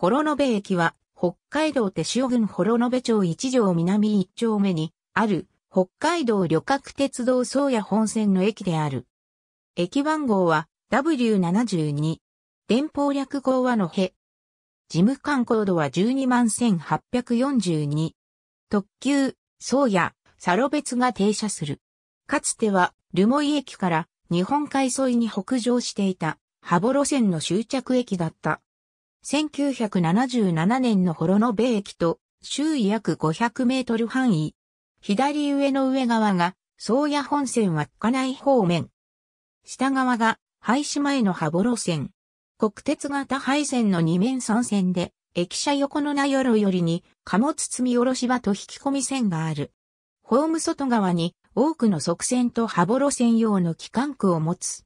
幌延駅は、北海道手塩郡幌延町一条南一丁目に、ある、北海道旅客鉄道宗谷本線の駅である。駅番号は、W72。電報略号はのへ。事務官コードは121,842。特急、宗谷、サロ別が停車する。かつては、留萌駅から日本海沿いに北上していた、羽幌線の終着駅だった。1977年のノベ駅と周囲約500メートル範囲。左上の上側が、宗谷本線稚内方面。下側が、廃止前の羽幌線。国鉄型廃線の2面3線で、駅舎横の名寄よりに、貨物積み下ろし場と引き込み線がある。ホーム外側に、多くの側線と羽幌線用の機関区を持つ。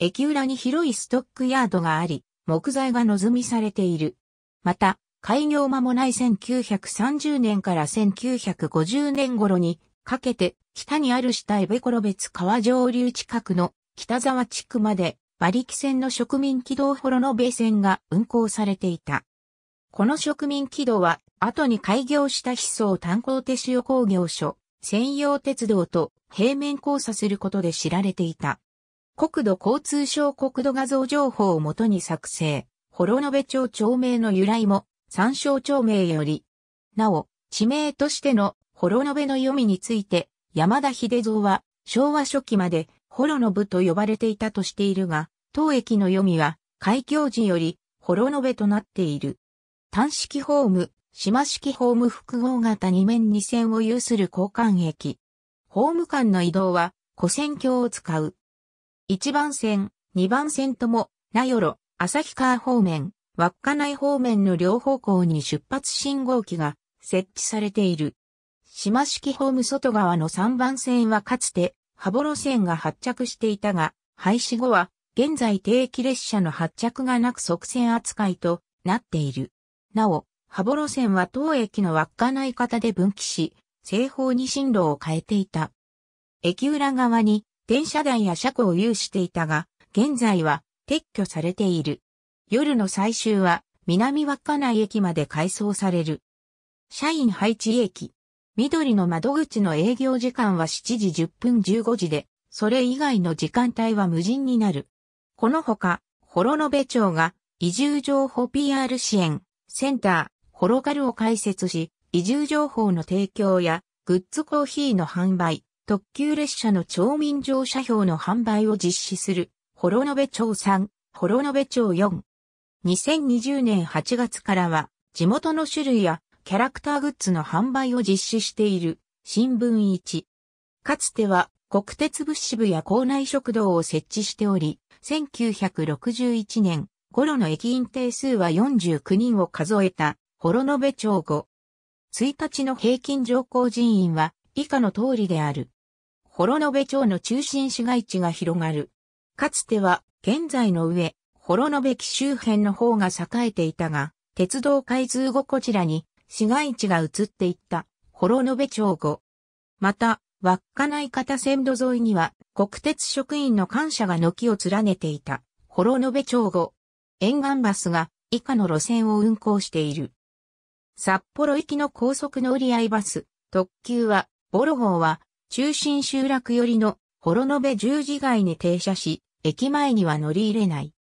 駅裏に広いストックヤードがあり、木材が望みされている。また、開業間もない1930年から1950年頃にかけて北にある下エベコロ別川上流近くの北沢地区まで馬力線の植民軌道幌米線が運行されていた。この植民軌道は後に開業した筆相炭鉱手塩工業所、専用鉄道と平面交差することで知られていた。国土交通省国土画像情報をもとに作成。幌延町町名の由来も、参照町名より。なお、地名としての幌延の読みについて、山田秀蔵は、昭和初期まで、幌延と呼ばれていたとしているが、当駅の読みは、開業時より、幌延となっている。単式ホーム、島式ホーム複合型2面2線を有する交換駅。ホーム間の移動は、古線橋を使う。1番線、2番線とも、名寄、旭川方面、稚内方面の両方向に出発信号機が設置されている。島式ホーム外側の3番線はかつて、羽幌線が発着していたが、廃止後は、現在定期列車の発着がなく即線扱いとなっている。なお、羽幌線は当駅の稚内方で分岐し、西方に進路を変えていた。駅裏側に電車台や車庫を有していたが、現在は撤去されている。夜の最終は南稚内駅まで改装される。社員配置駅。緑の窓口の営業時間は7時10分15時で、それ以外の時間帯は無人になる。このほか、幌延町が移住情報 PR 支援センター、ホロルを開設し、移住情報の提供やグッズコーヒーの販売、特急列車の町民乗車票の販売を実施する、幌延町3、幌延町4。2020年8月からは、地元の種類やキャラクターグッズの販売を実施している、新聞1。かつては、国鉄物資部や校内食堂を設置しており、1961年頃の駅員定数は49人を数えた、幌延町5。1日の平均乗降人員は以下の通りである。幌延町の中心市街地が広がる。かつては、現在の上、幌延駅周辺の方が栄えていたが、鉄道開通後こちらに、市街地が移っていった、幌延町後。また、稚内片線路沿いには、国鉄職員の感謝が軒を連ねていた、幌延町後。沿岸バスが、以下の路線を運行している。札幌行きの高速乗合いバス、特急は、ボロ号は、中心集落寄りの幌延十字街に停車し、駅前には乗り入れない。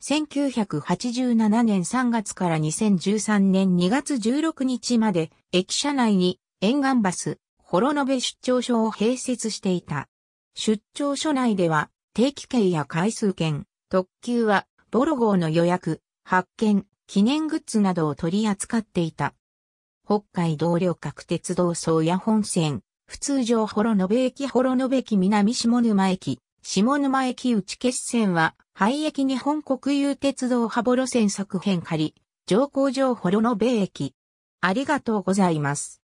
1987年3月から2013年2月16日まで、駅舎内に沿岸バス、幌延出張所を併設していた。出張所内では、定期券や回数券、特急は、ボロ号の予約、発見、記念グッズなどを取り扱っていた。北海道旅客鉄道総や本線、普通上幌延駅幌延駅南下沼駅、下沼駅内決線は、廃駅日本国有鉄道羽幌線作編仮、上高上幌延駅。ありがとうございます。